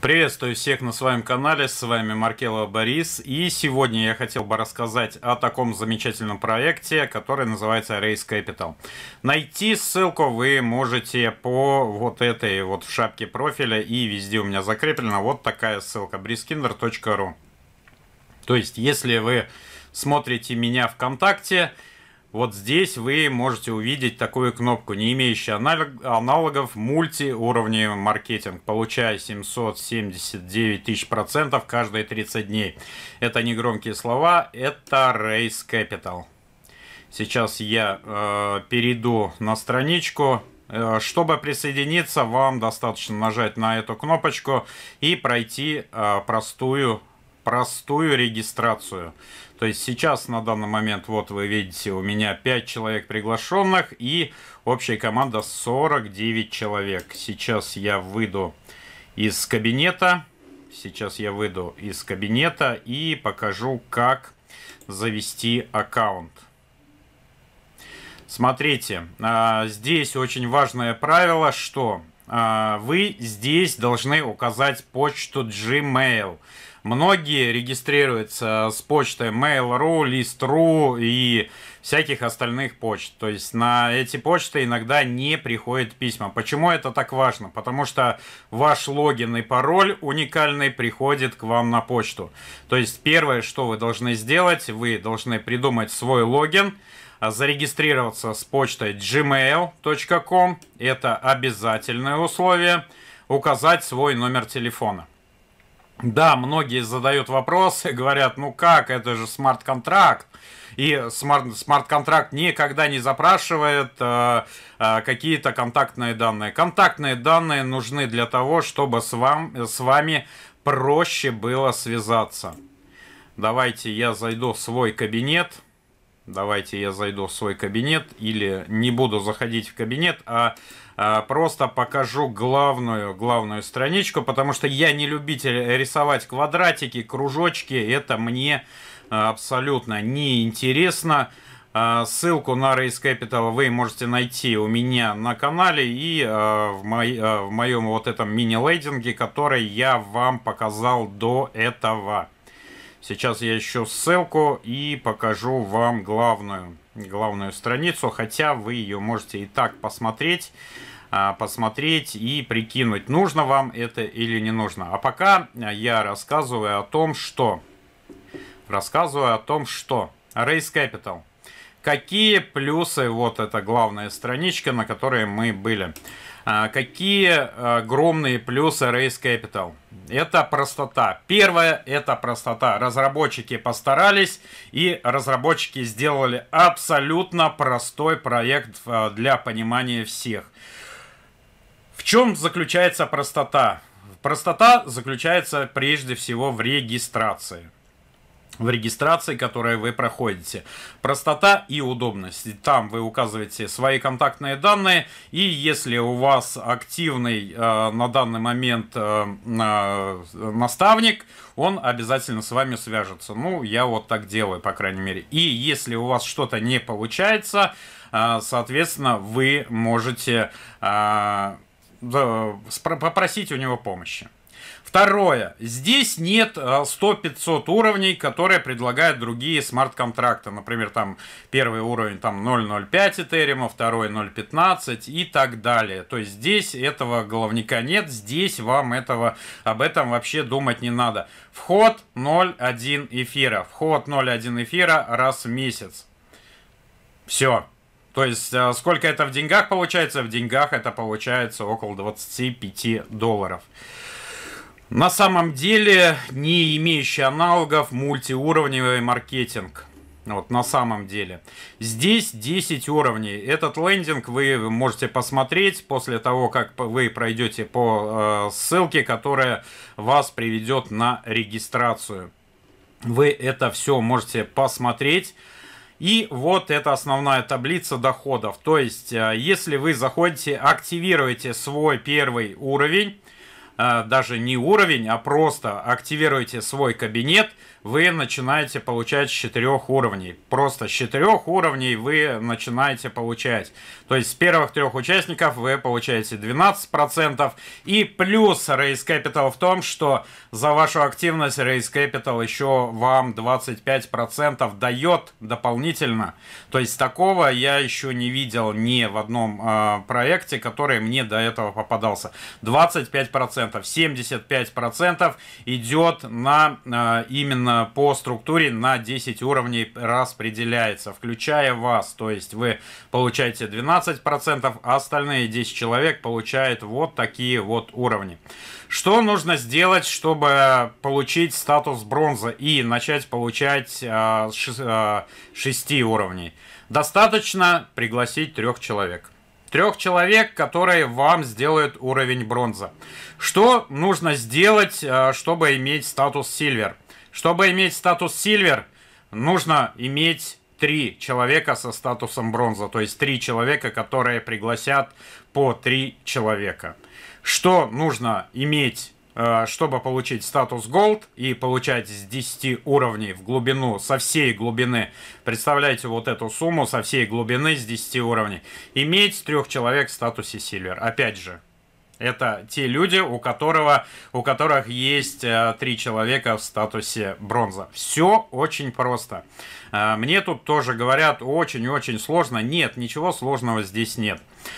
Приветствую всех на своем канале, с вами Маркелова Борис, и сегодня я хотел бы рассказать о таком замечательном проекте, который называется Race Capital. Найти ссылку вы можете по вот этой вот в шапке профиля, и везде у меня закреплена вот такая ссылка, briskinder.ru. То есть, если вы смотрите меня ВКонтакте, вот здесь вы можете увидеть такую кнопку, не имеющую аналогов мультиуровневый маркетинг, получая 779 тысяч процентов каждые 30 дней. Это не громкие слова, это Race Capital. Сейчас я э, перейду на страничку. Э, чтобы присоединиться, вам достаточно нажать на эту кнопочку и пройти э, простую простую регистрацию. То есть сейчас на данный момент, вот вы видите, у меня 5 человек приглашенных и общая команда 49 человек. Сейчас я выйду из кабинета. Сейчас я выйду из кабинета и покажу, как завести аккаунт. Смотрите, а, здесь очень важное правило, что а, вы здесь должны указать почту Gmail. Многие регистрируются с почтой Mail.ru, List.ru и всяких остальных почт. То есть на эти почты иногда не приходят письма. Почему это так важно? Потому что ваш логин и пароль уникальный приходит к вам на почту. То есть первое, что вы должны сделать, вы должны придумать свой логин, а зарегистрироваться с почтой gmail.com. Это обязательное условие. Указать свой номер телефона. Да, многие задают вопросы, говорят, ну как, это же смарт-контракт. И смарт-контракт никогда не запрашивает э, э, какие-то контактные данные. Контактные данные нужны для того, чтобы с, вам, с вами проще было связаться. Давайте я зайду в свой кабинет давайте я зайду в свой кабинет или не буду заходить в кабинет, а, а, просто покажу главную, главную страничку, потому что я не любитель рисовать квадратики, кружочки, это мне а, абсолютно неинтересно. А, ссылку на Race Capital вы можете найти у меня на канале и в, мой, в моем вот этом мини-лейдинге, который я вам показал до этого. Сейчас я ищу ссылку и покажу вам главную, главную страницу, хотя вы ее можете и так посмотреть а, посмотреть и прикинуть, нужно вам это или не нужно. А пока а, я рассказываю о том, что... Рассказываю о том, что... Race Capital. Какие плюсы, вот это главная страничка, на которой мы были. А, какие огромные плюсы Race Capital? Это простота. Первое – это простота. Разработчики постарались, и разработчики сделали абсолютно простой проект э, для понимания всех. В чем заключается простота? Простота заключается прежде всего в регистрации в регистрации, которые вы проходите. Простота и удобность. Там вы указываете свои контактные данные, и если у вас активный э, на данный момент э, э, наставник, он обязательно с вами свяжется. Ну, я вот так делаю, по крайней мере. И если у вас что-то не получается, э, соответственно, вы можете э, попросить у него помощи. Второе. Здесь нет 100-500 э, уровней, которые предлагают другие смарт-контракты. Например, там первый уровень там 0.05 Этериума, второй 0.15 и так далее. То есть здесь этого головника нет, здесь вам этого, об этом вообще думать не надо. Вход 0.1 эфира. Вход 0.1 эфира раз в месяц. Все. То есть э, сколько это в деньгах получается? В деньгах это получается около 25 долларов. На самом деле не имеющий аналогов мультиуровневый маркетинг. Вот на самом деле. Здесь 10 уровней. Этот лендинг вы можете посмотреть после того, как вы пройдете по э, ссылке, которая вас приведет на регистрацию. Вы это все можете посмотреть. И вот это основная таблица доходов. То есть, э, если вы заходите, активируете свой первый уровень, Э, даже не уровень, а просто активируете свой кабинет, вы начинаете получать с четырех уровней. Просто с четырех уровней вы начинаете получать. То есть с первых трех участников вы получаете 12%. И плюс Raise Capital в том, что за вашу активность Raise Capital еще вам 25% дает дополнительно. То есть такого я еще не видел ни в одном э, проекте, который мне до этого попадался. 25% процентов, 75 процентов идет на э, именно по структуре на 10 уровней распределяется, включая вас. То есть вы получаете 12 процентов, а остальные 10 человек получают вот такие вот уровни. Что нужно сделать, чтобы получить статус бронза и начать получать э, 6 э, уровней? Достаточно пригласить трех человек трех человек, которые вам сделают уровень бронза. Что нужно сделать, э, чтобы иметь статус Сильвер? Чтобы иметь статус Сильвер, нужно иметь три человека со статусом бронза, то есть три человека, которые пригласят по три человека. Что нужно иметь Э, чтобы получить статус Gold и получать с 10 уровней в глубину, со всей глубины, представляете вот эту сумму, со всей глубины с 10 уровней, иметь трех человек в статусе Silver. Опять же, это те люди, у, которого, у которых есть э, три человека в статусе бронза. Все очень просто. Э, мне тут тоже говорят, очень-очень сложно. Нет, ничего сложного здесь нет. Нет.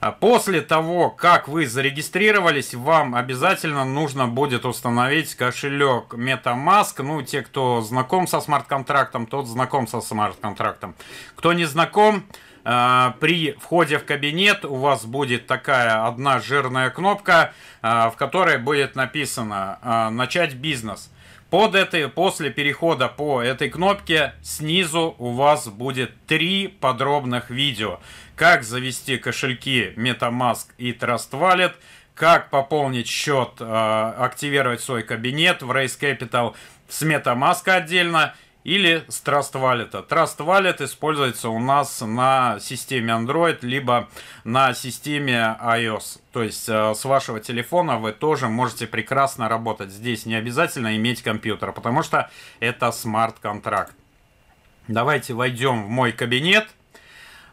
А после того, как вы зарегистрировались, вам обязательно нужно будет установить кошелек MetaMask. Ну, те, кто знаком со смарт-контрактом, тот знаком со смарт-контрактом. Кто не знаком, а, при входе в кабинет у вас будет такая одна жирная кнопка, а, в которой будет написано «Начать бизнес». Под этой, после перехода по этой кнопке снизу у вас будет три подробных видео. Как завести кошельки MetaMask и Trust Wallet, как пополнить счет, а, активировать свой кабинет в Race Capital с MetaMask отдельно – или с Trust Wallet. Trust Wallet используется у нас на системе Android, либо на системе iOS. То есть э, с вашего телефона вы тоже можете прекрасно работать. Здесь не обязательно иметь компьютер, потому что это смарт-контракт. Давайте войдем в мой кабинет.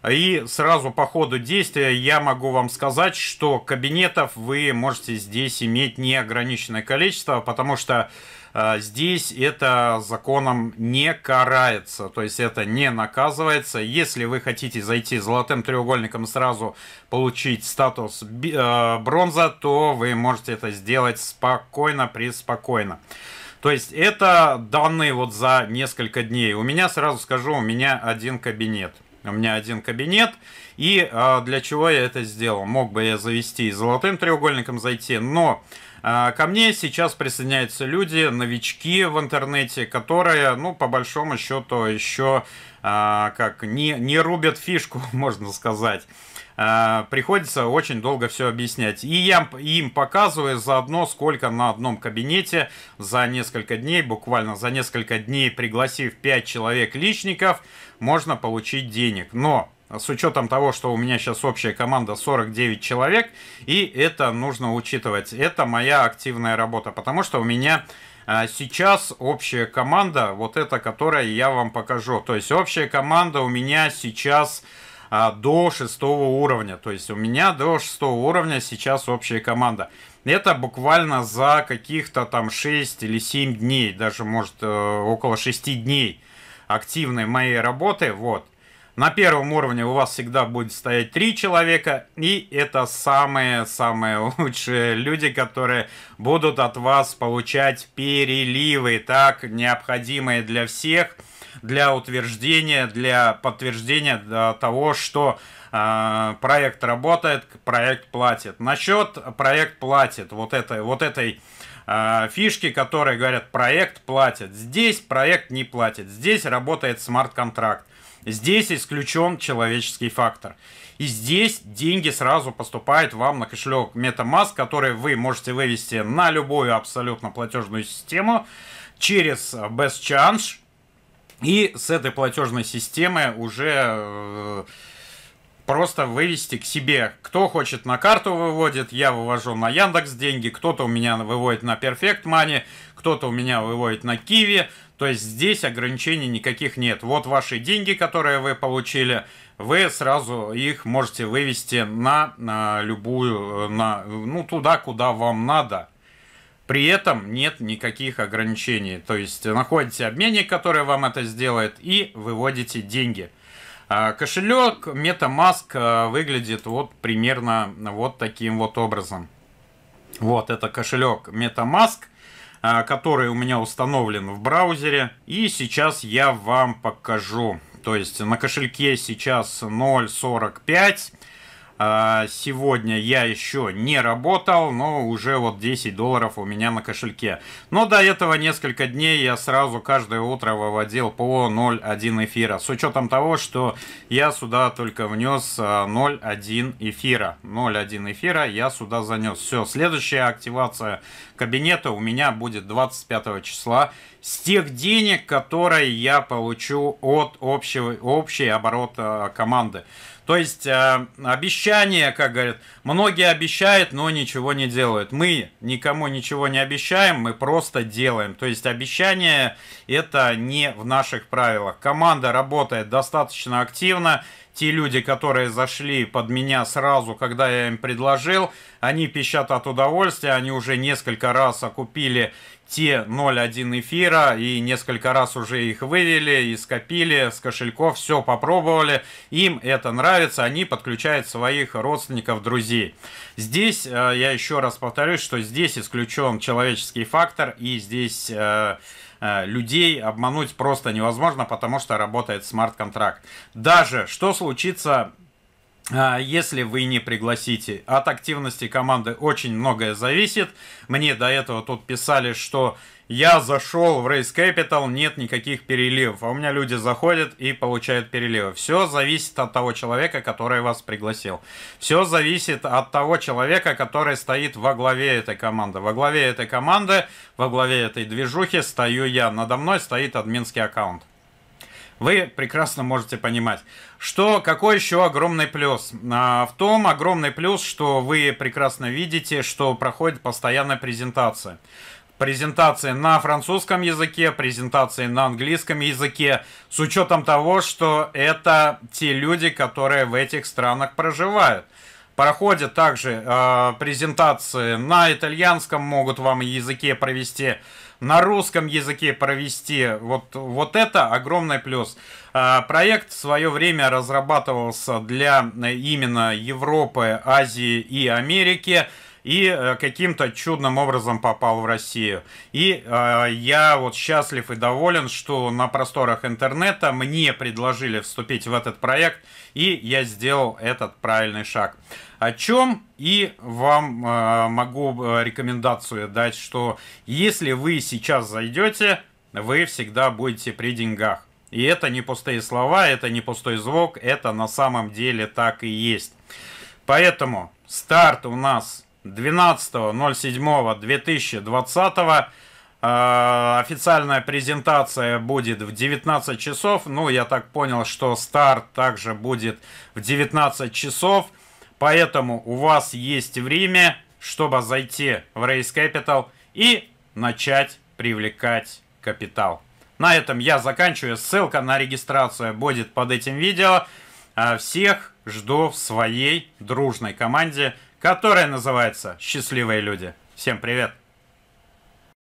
И сразу по ходу действия я могу вам сказать, что кабинетов вы можете здесь иметь неограниченное количество, потому что а, здесь это законом не карается, то есть это не наказывается. Если вы хотите зайти золотым треугольником сразу получить статус а, бронза, то вы можете это сделать спокойно, преспокойно. То есть это данные вот за несколько дней. У меня, сразу скажу, у меня один кабинет. У меня один кабинет. И э, для чего я это сделал? Мог бы я завести и золотым треугольником зайти, но э, ко мне сейчас присоединяются люди, новички в интернете, которые, ну, по большому счету, еще э, как не, не рубят фишку, можно сказать. Э, приходится очень долго все объяснять. И я им показываю заодно, сколько на одном кабинете за несколько дней, буквально за несколько дней, пригласив 5 человек личников, можно получить денег. Но с учетом того, что у меня сейчас общая команда 49 человек, и это нужно учитывать. Это моя активная работа, потому что у меня э, сейчас общая команда, вот эта, которая я вам покажу. То есть общая команда у меня сейчас а, до шестого уровня. То есть у меня до шестого уровня сейчас общая команда. Это буквально за каких-то там 6 или 7 дней, даже может э, около 6 дней активной моей работы. Вот. На первом уровне у вас всегда будет стоять три человека, и это самые-самые лучшие люди, которые будут от вас получать переливы, так необходимые для всех – для утверждения, для подтверждения того, что а, проект работает, проект платит. Насчет проект платит, вот этой, вот этой а, фишки, которые говорят, проект платит. Здесь проект не платит. Здесь работает смарт-контракт. Здесь исключен человеческий фактор. И здесь деньги сразу поступают вам на кошелек MetaMask, который вы можете вывести на любую абсолютно платежную систему через BestChange и с этой платежной системы уже э, просто вывести к себе. Кто хочет на карту выводит, я вывожу на Яндекс деньги, кто-то у меня выводит на Perfect Money, кто-то у меня выводит на Киви. То есть здесь ограничений никаких нет. Вот ваши деньги, которые вы получили, вы сразу их можете вывести на, на любую, э, на, ну туда, куда вам надо. При этом нет никаких ограничений. То есть находите обменник, который вам это сделает, и выводите деньги. А, кошелек MetaMask а, выглядит вот примерно вот таким вот образом. Вот это кошелек MetaMask а, который у меня установлен в браузере. И сейчас я вам покажу. То есть на кошельке сейчас 0.45. А, сегодня я еще не работал, но уже вот 10 долларов у меня на кошельке. Но до этого несколько дней я сразу каждое утро выводил по 0,1 эфира. С учетом того, что я сюда только внес 0,1 а, эфира. 0,1 эфира я сюда занес. Все, следующая активация кабинета у меня будет 25 числа с тех денег, которые я получу от общего, общей оборота э, команды. То есть э, обещание, как говорят, многие обещают, но ничего не делают. Мы никому ничего не обещаем, мы просто делаем. То есть обещание это не в наших правилах. Команда работает достаточно активно те люди, которые зашли под меня сразу, когда я им предложил, они пищат от удовольствия, они уже несколько раз окупили те 0.1 эфира и несколько раз уже их вывели и скопили с кошельков, все попробовали, им это нравится, они подключают своих родственников, друзей. Здесь, э, я еще раз повторюсь, что здесь исключен человеческий фактор и здесь э, Э, людей обмануть просто невозможно, потому что работает смарт-контракт. Даже что случится, э, если вы не пригласите. От активности команды очень многое зависит. Мне до этого тут писали, что я зашел в Race Capital, нет никаких переливов. А у меня люди заходят и получают переливы. Все зависит от того человека, который вас пригласил. Все зависит от того человека, который стоит во главе этой команды. Во главе этой команды, во главе этой движухи стою я. Надо мной стоит админский аккаунт. Вы прекрасно можете понимать. Что, какой еще огромный плюс? А, в том огромный плюс, что вы прекрасно видите, что проходит постоянная презентация презентации на французском языке, презентации на английском языке, с учетом того, что это те люди, которые в этих странах проживают. Проходят также э, презентации на итальянском, могут вам языке провести, на русском языке провести. Вот, вот это огромный плюс. Э, проект в свое время разрабатывался для э, именно Европы, Азии и Америки и э, каким-то чудным образом попал в Россию. И э, я вот счастлив и доволен, что на просторах интернета мне предложили вступить в этот проект, и я сделал этот правильный шаг. О чем и вам э, могу э, рекомендацию дать, что если вы сейчас зайдете, вы всегда будете при деньгах. И это не пустые слова, это не пустой звук, это на самом деле так и есть. Поэтому старт у нас 12.07.2020. Э, официальная презентация будет в 19 часов. Ну, я так понял, что старт также будет в 19 часов. Поэтому у вас есть время, чтобы зайти в Race Capital и начать привлекать капитал. На этом я заканчиваю. Ссылка на регистрацию будет под этим видео. Э, всех жду в своей дружной команде, которая называется «Счастливые люди». Всем привет!